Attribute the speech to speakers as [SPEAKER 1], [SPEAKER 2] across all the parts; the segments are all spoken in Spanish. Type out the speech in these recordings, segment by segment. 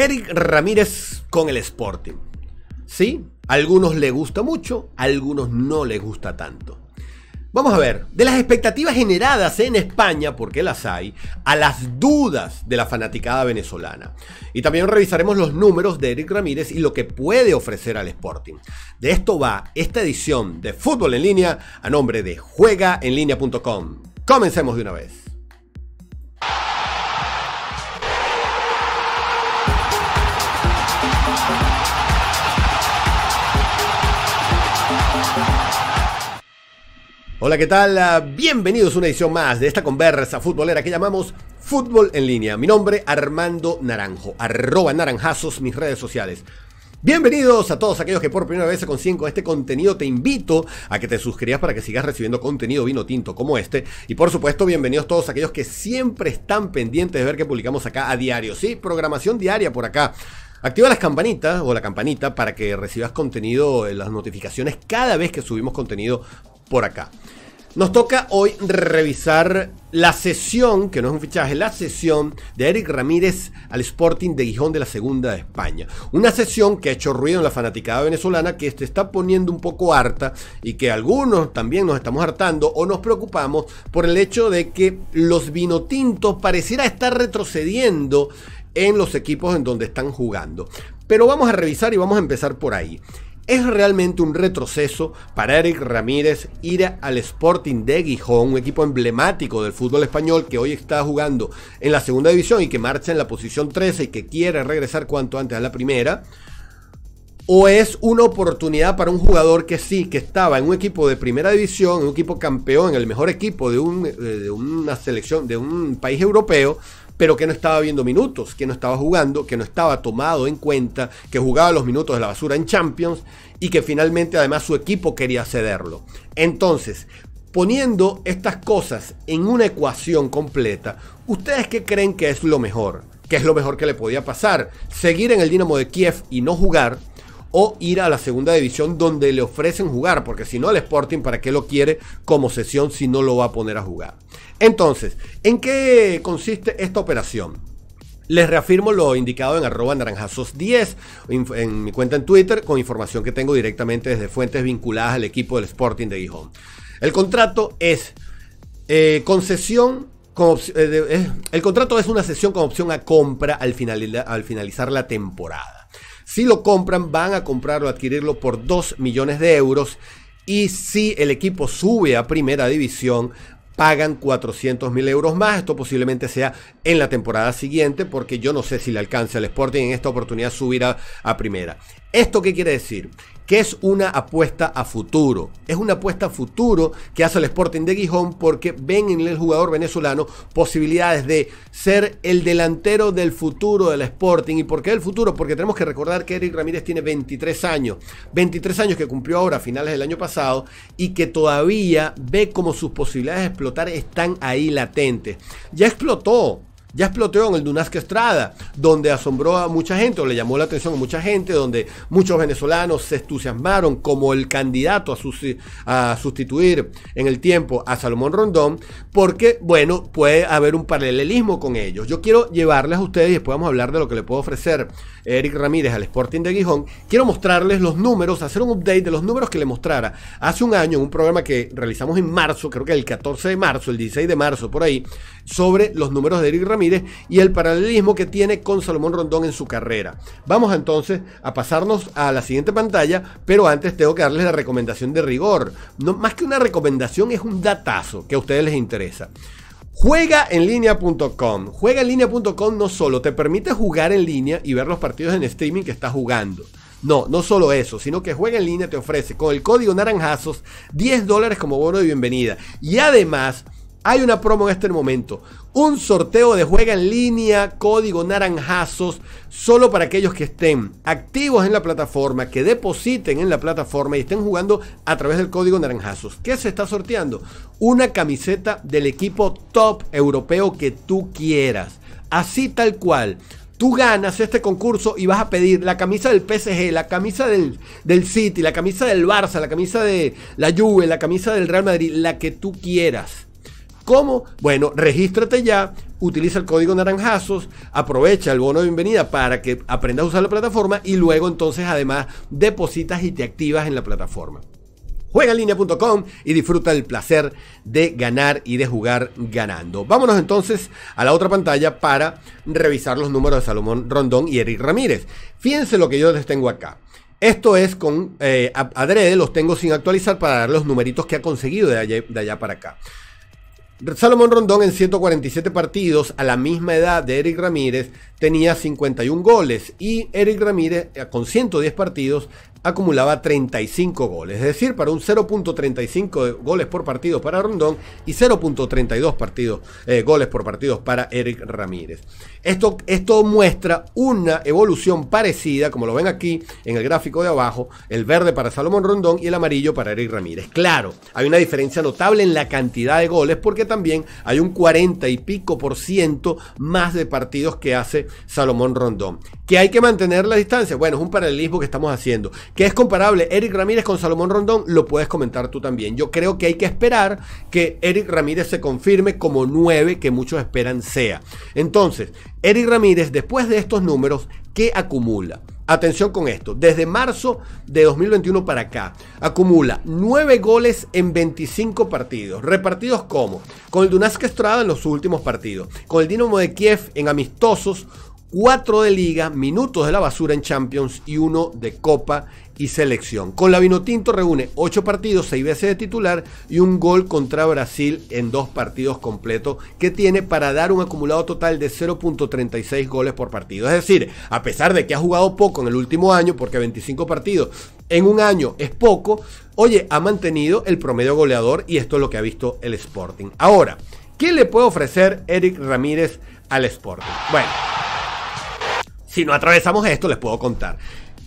[SPEAKER 1] Eric Ramírez con el Sporting. Sí, a algunos le gusta mucho, a algunos no le gusta tanto. Vamos a ver, de las expectativas generadas en España, porque las hay, a las dudas de la fanaticada venezolana. Y también revisaremos los números de Eric Ramírez y lo que puede ofrecer al Sporting. De esto va esta edición de Fútbol en línea a nombre de JuegaEnLínea.com Comencemos de una vez. Hola, ¿qué tal? Ah, bienvenidos a una edición más de esta conversa futbolera que llamamos Fútbol en línea. Mi nombre Armando Naranjo, arroba naranjazos mis redes sociales. Bienvenidos a todos aquellos que por primera vez se consiguen con este contenido. Te invito a que te suscribas para que sigas recibiendo contenido vino tinto como este. Y por supuesto, bienvenidos todos aquellos que siempre están pendientes de ver que publicamos acá a diario. Sí, programación diaria por acá. Activa las campanitas o la campanita para que recibas contenido, en eh, las notificaciones cada vez que subimos contenido por acá. Nos toca hoy revisar la sesión, que no es un fichaje, la sesión de Eric Ramírez al Sporting de Gijón de la Segunda de España. Una sesión que ha hecho ruido en la fanaticada venezolana, que se está poniendo un poco harta y que algunos también nos estamos hartando o nos preocupamos por el hecho de que los vinotintos pareciera estar retrocediendo en los equipos en donde están jugando. Pero vamos a revisar y vamos a empezar por ahí. Es realmente un retroceso para Eric Ramírez ir al Sporting de Gijón, un equipo emblemático del fútbol español que hoy está jugando en la segunda división y que marcha en la posición 13 y que quiere regresar cuanto antes a la primera. ¿O es una oportunidad para un jugador que sí, que estaba en un equipo de primera división, en un equipo campeón, en el mejor equipo de, eh, de una selección, de un país europeo, pero que no estaba viendo minutos, que no estaba jugando, que no estaba tomado en cuenta, que jugaba los minutos de la basura en Champions y que finalmente además su equipo quería cederlo. Entonces, poniendo estas cosas en una ecuación completa, ¿ustedes qué creen que es lo mejor? ¿Qué es lo mejor que le podía pasar? ¿Seguir en el Dinamo de Kiev y no jugar? o ir a la segunda división donde le ofrecen jugar, porque si no el Sporting, ¿para qué lo quiere como sesión si no lo va a poner a jugar? Entonces, ¿en qué consiste esta operación? Les reafirmo lo indicado en arroba naranjasos 10 en mi cuenta en Twitter, con información que tengo directamente desde fuentes vinculadas al equipo del Sporting de Gijón. El contrato es eh, concesión eh, el contrato es una sesión con opción a compra al, al finalizar la temporada. Si lo compran, van a comprarlo, adquirirlo por 2 millones de euros. Y si el equipo sube a primera división, pagan 400 mil euros más. Esto posiblemente sea en la temporada siguiente, porque yo no sé si le alcanza al Sporting en esta oportunidad subir a, a primera. ¿Esto qué quiere decir? que es una apuesta a futuro. Es una apuesta a futuro que hace el Sporting de Gijón porque ven en el jugador venezolano posibilidades de ser el delantero del futuro del Sporting. ¿Y por qué el futuro? Porque tenemos que recordar que Eric Ramírez tiene 23 años. 23 años que cumplió ahora a finales del año pasado y que todavía ve como sus posibilidades de explotar están ahí latentes. Ya explotó, ya explotó en el Dunasque Estrada, donde asombró a mucha gente, o le llamó la atención a mucha gente, donde muchos venezolanos se entusiasmaron como el candidato a, sustituir en el tiempo a Salomón Rondón, porque, bueno, puede haber un paralelismo con ellos. Yo quiero llevarles a ustedes, y después vamos a hablar de lo que le puedo ofrecer Eric Ramírez al Sporting de Gijón, quiero mostrarles los números, hacer un update de los números que le mostrara hace un año en un programa que realizamos en marzo, creo que el 14 de marzo, el 16 de marzo, por ahí, sobre los números de Eric Ramírez y el paralelismo que tiene con Salomón Rondón en su carrera. Vamos entonces a pasarnos a la siguiente pantalla, pero antes tengo que darles la recomendación de rigor. No, más que una recomendación es un datazo que a ustedes les interesa. Juega en Línea.com no solo te permite jugar en línea y ver los partidos en streaming que estás jugando. No, no solo eso, sino que Juega en línea te ofrece con el código Naranjazos 10 dólares como bono de bienvenida. Y además hay una promo en este momento. Un sorteo de juega en línea, código naranjazos, solo para aquellos que estén activos en la plataforma, que depositen en la plataforma y estén jugando a través del código naranjazos. ¿Qué se está sorteando? Una camiseta del equipo top europeo que tú quieras. Así tal cual. Tú ganas este concurso y vas a pedir la camisa del PSG, la camisa del, del City, la camisa del Barça, la camisa de la Juve, la camisa del Real Madrid, la que tú quieras ¿Cómo? Bueno, regístrate ya, utiliza el código naranjazos, aprovecha el bono de bienvenida para que aprendas a usar la plataforma y luego entonces además depositas y te activas en la plataforma. Juega en y disfruta el placer de ganar y de jugar ganando. Vámonos entonces a la otra pantalla para revisar los números de Salomón Rondón y Eric Ramírez. Fíjense lo que yo les tengo acá. Esto es con eh, adrede, los tengo sin actualizar para dar los numeritos que ha conseguido de de allá para acá. Salomón Rondón en 147 partidos a la misma edad de Eric Ramírez tenía 51 goles y Eric Ramírez eh, con 110 partidos acumulaba 35 goles, es decir, para un 0.35 goles por partido para Rondón y 0.32 partidos, eh, goles por partidos para Eric Ramírez. Esto, esto muestra una evolución parecida, como lo ven aquí en el gráfico de abajo, el verde para Salomón Rondón y el amarillo para Eric Ramírez. Claro, hay una diferencia notable en la cantidad de goles porque también hay un 40 y pico por ciento más de partidos que hace Salomón Rondón. ¿Que hay que mantener la distancia? Bueno, es un paralelismo que estamos haciendo que es comparable Eric Ramírez con Salomón Rondón, lo puedes comentar tú también. Yo creo que hay que esperar que Eric Ramírez se confirme como 9 que muchos esperan sea. Entonces, Eric Ramírez, después de estos números, ¿qué acumula? Atención con esto, desde marzo de 2021 para acá, acumula 9 goles en 25 partidos, repartidos como, con el Dunask Estrada en los últimos partidos, con el Dinamo de Kiev en amistosos, 4 de liga, minutos de la basura en Champions y uno de Copa y selección. Con la Vinotinto reúne 8 partidos, 6 veces de titular y un gol contra Brasil en dos partidos completos que tiene para dar un acumulado total de 0.36 goles por partido. Es decir, a pesar de que ha jugado poco en el último año, porque 25 partidos en un año es poco, oye, ha mantenido el promedio goleador y esto es lo que ha visto el Sporting. Ahora, ¿qué le puede ofrecer Eric Ramírez al Sporting? Bueno, si no atravesamos esto, les puedo contar.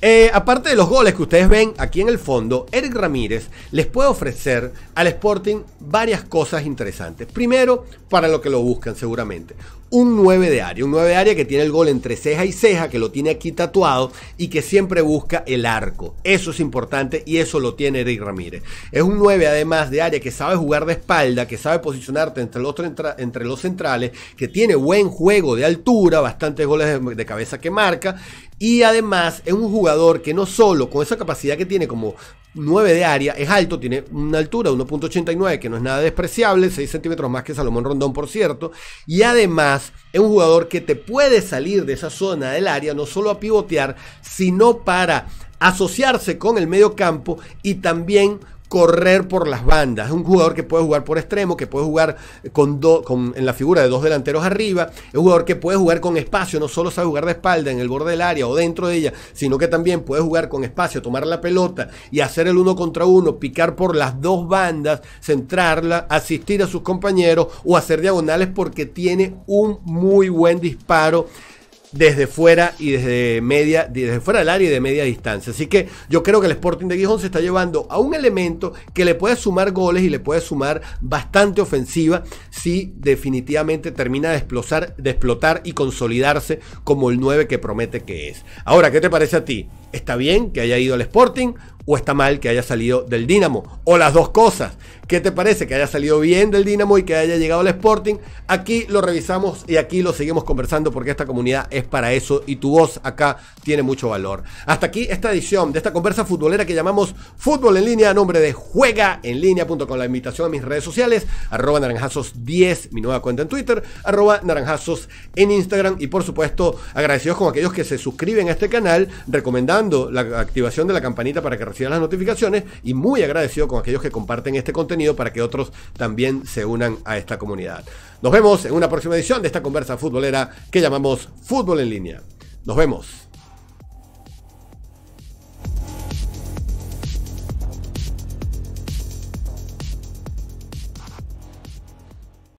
[SPEAKER 1] Eh, aparte de los goles que ustedes ven aquí en el fondo, Eric Ramírez les puede ofrecer al Sporting varias cosas interesantes. Primero, para lo que lo buscan seguramente, un 9 de área, un 9 de área que tiene el gol entre ceja y ceja, que lo tiene aquí tatuado y que siempre busca el arco. Eso es importante y eso lo tiene Eric Ramírez. Es un 9 además de área que sabe jugar de espalda, que sabe posicionarte entre los, entre los centrales, que tiene buen juego de altura, bastantes goles de cabeza que marca y además es un jugador que no solo con esa capacidad que tiene como 9 de área, es alto, tiene una altura 1.89 que no es nada despreciable, 6 centímetros más que Salomón Rondón, por cierto, y además es un jugador que te puede salir de esa zona del área, no solo a pivotear, sino para asociarse con el medio campo y también correr por las bandas. Es un jugador que puede jugar por extremo, que puede jugar con, dos en la figura de dos delanteros arriba. Es un jugador que puede jugar con espacio, no solo sabe jugar de espalda en el borde del área o dentro de ella, sino que también puede jugar con espacio, tomar la pelota y hacer el uno contra uno, picar por las dos bandas, centrarla, asistir a sus compañeros o hacer diagonales porque tiene un muy buen disparo desde fuera y desde media, desde fuera del área y de media distancia. Así que yo creo que el Sporting de Gijón se está llevando a un elemento que le puede sumar goles y le puede sumar bastante ofensiva si definitivamente termina de, de explotar y consolidarse como el 9 que promete que es. Ahora, ¿qué te parece a ti? ¿Está bien que haya ido al Sporting o está mal que haya salido del Dinamo? O las dos cosas. ¿Qué te parece? Que haya salido bien del Dinamo y que haya llegado al Sporting. Aquí lo revisamos y aquí lo seguimos conversando porque esta comunidad es para eso y tu voz acá tiene mucho valor. Hasta aquí esta edición de esta conversa futbolera que llamamos Fútbol en línea a nombre de Juega en línea. con La invitación a mis redes sociales, arroba naranjazos 10, mi nueva cuenta en Twitter, arroba naranjazos en Instagram y por supuesto agradecidos con aquellos que se suscriben a este canal recomendando la activación de la campanita para que reciban las notificaciones y muy agradecido con aquellos que comparten este contenido para que otros también se unan a esta comunidad. Nos vemos en una próxima edición de esta conversa futbolera que llamamos Fútbol en línea. Nos vemos.